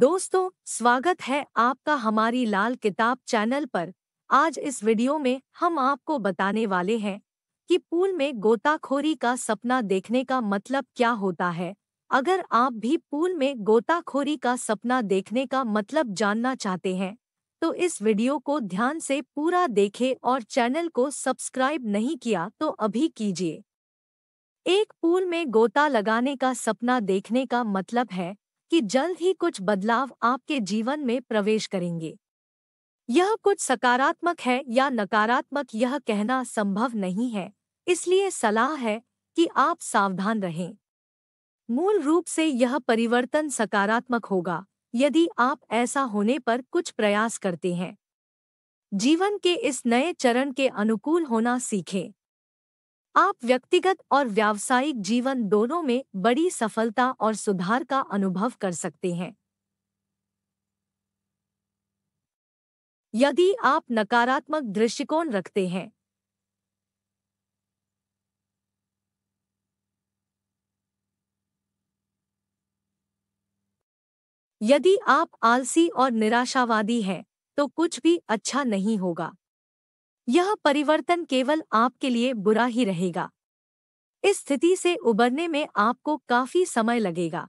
दोस्तों स्वागत है आपका हमारी लाल किताब चैनल पर आज इस वीडियो में हम आपको बताने वाले हैं कि पूल में गोताखोरी का सपना देखने का मतलब क्या होता है अगर आप भी पूल में गोताखोरी का सपना देखने का मतलब जानना चाहते हैं तो इस वीडियो को ध्यान से पूरा देखें और चैनल को सब्सक्राइब नहीं किया तो अभी कीजिए एक पूल में गोता लगाने का सपना देखने का मतलब है कि जल्द ही कुछ बदलाव आपके जीवन में प्रवेश करेंगे यह कुछ सकारात्मक है या नकारात्मक यह कहना संभव नहीं है इसलिए सलाह है कि आप सावधान रहें मूल रूप से यह परिवर्तन सकारात्मक होगा यदि आप ऐसा होने पर कुछ प्रयास करते हैं जीवन के इस नए चरण के अनुकूल होना सीखें आप व्यक्तिगत और व्यावसायिक जीवन दोनों में बड़ी सफलता और सुधार का अनुभव कर सकते हैं यदि आप नकारात्मक दृष्टिकोण रखते हैं यदि आप आलसी और निराशावादी हैं तो कुछ भी अच्छा नहीं होगा यह परिवर्तन केवल आपके लिए बुरा ही रहेगा इस स्थिति से उबरने में आपको काफी समय लगेगा